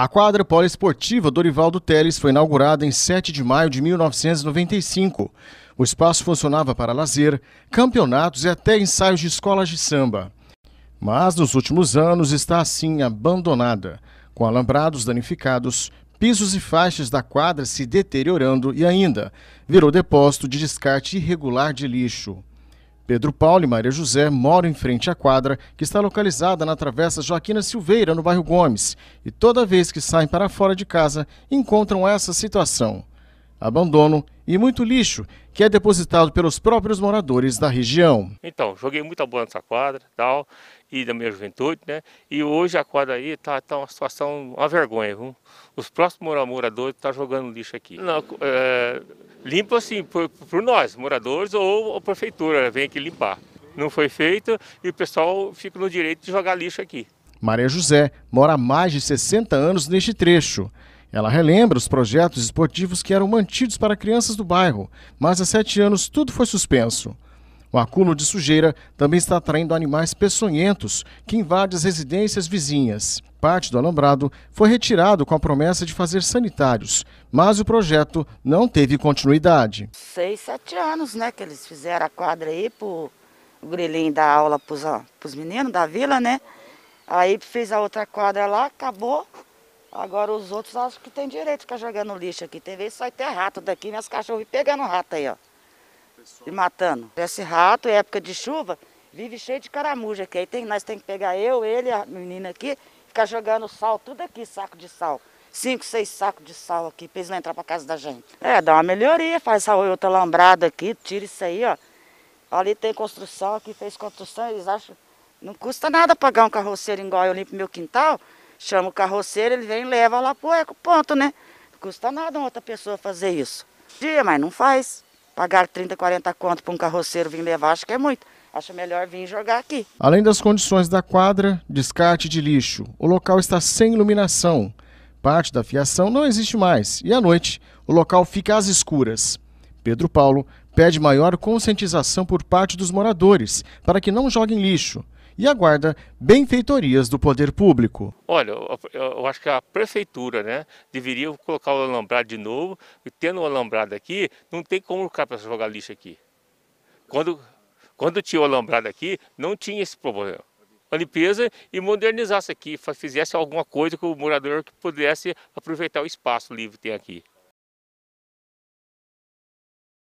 A quadra poliesportiva Dorivaldo Teles foi inaugurada em 7 de maio de 1995. O espaço funcionava para lazer, campeonatos e até ensaios de escolas de samba. Mas nos últimos anos está assim abandonada, com alambrados danificados, pisos e faixas da quadra se deteriorando e ainda virou depósito de descarte irregular de lixo. Pedro Paulo e Maria José moram em frente à quadra, que está localizada na Travessa Joaquina Silveira, no bairro Gomes, e toda vez que saem para fora de casa, encontram essa situação abandono e muito lixo que é depositado pelos próprios moradores da região. Então, joguei muita bola nessa quadra tal, e da minha juventude, né? E hoje a quadra aí está tá uma situação, uma vergonha, viu? Os próximos moradores estão tá jogando lixo aqui. Não, é, limpo assim, por, por, nós, moradores ou a prefeitura, né? vem aqui limpar. Não foi feito e o pessoal fica no direito de jogar lixo aqui. Maria José mora há mais de 60 anos neste trecho. Ela relembra os projetos esportivos que eram mantidos para crianças do bairro, mas há sete anos tudo foi suspenso. O acúmulo de sujeira também está atraindo animais peçonhentos que invadem as residências vizinhas. Parte do alambrado foi retirado com a promessa de fazer sanitários, mas o projeto não teve continuidade. Seis, sete anos né, que eles fizeram a quadra aí para o grilinho dar aula para os meninos da vila, né? Aí fez a outra quadra lá, acabou, Agora os outros acham que tem direito de ficar jogando lixo aqui. Tem vez que sai até rato daqui, minhas cachorras pegando rato aí, ó. E matando. Esse rato, época de chuva, vive cheio de caramuja aqui. Aí tem, nós tem que pegar eu, ele, a menina aqui, ficar jogando sal, tudo aqui, saco de sal. Cinco, seis sacos de sal aqui, pra eles não entrar pra casa da gente. É, dá uma melhoria, faz essa outra lambrada aqui, tira isso aí, ó. Ali tem construção, aqui fez construção, eles acham... Não custa nada pagar um carroceiro igual eu limpo meu quintal, Chama o carroceiro, ele vem e leva lá pro eco, ponto, né? Não custa nada uma outra pessoa fazer isso. Dia, mas não faz. Pagar 30, 40 conto para um carroceiro vir levar, acho que é muito. Acho melhor vir jogar aqui. Além das condições da quadra, descarte de lixo. O local está sem iluminação. Parte da fiação não existe mais. E à noite, o local fica às escuras. Pedro Paulo pede maior conscientização por parte dos moradores para que não joguem lixo e aguarda benfeitorias do poder público. Olha, eu acho que a prefeitura né, deveria colocar o alambrado de novo, e tendo o alambrado aqui, não tem como o para jogar lixo aqui. Quando, quando tinha o alambrado aqui, não tinha esse problema. A limpeza e modernizasse aqui, fizesse alguma coisa que o morador pudesse aproveitar o espaço livre que tem aqui.